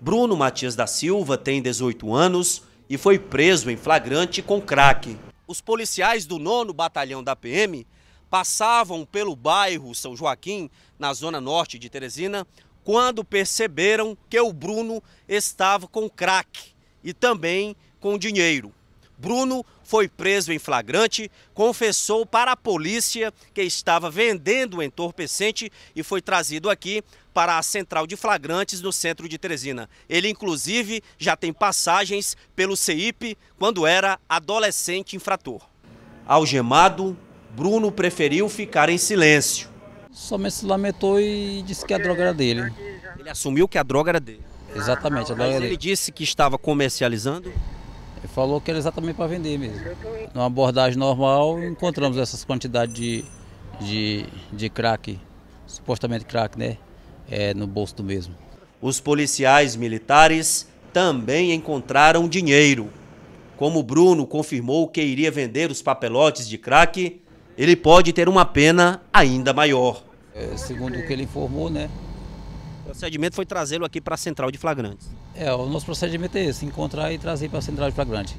Bruno Matias da Silva tem 18 anos e foi preso em flagrante com crack. Os policiais do 9 Batalhão da PM passavam pelo bairro São Joaquim, na zona norte de Teresina, quando perceberam que o Bruno estava com crack e também com dinheiro. Bruno foi preso em flagrante, confessou para a polícia que estava vendendo o entorpecente e foi trazido aqui para a central de flagrantes no centro de Teresina. Ele, inclusive, já tem passagens pelo CEIP quando era adolescente infrator. Algemado, Bruno preferiu ficar em silêncio. Somente se lamentou e disse que a droga era dele. Ele assumiu que a droga era dele. Exatamente, a droga Mas era dele. Ele disse que estava comercializando? Ele falou que era exatamente para vender mesmo. Numa abordagem normal, encontramos essas quantidades de, de, de crack, supostamente crack, né? É, no bolso do mesmo. Os policiais militares também encontraram dinheiro. Como Bruno confirmou que iria vender os papelotes de crack, ele pode ter uma pena ainda maior. É, segundo o que ele informou, né? O procedimento foi trazê-lo aqui para a central de flagrantes. É, o nosso procedimento é esse, encontrar e trazer para a central de flagrantes.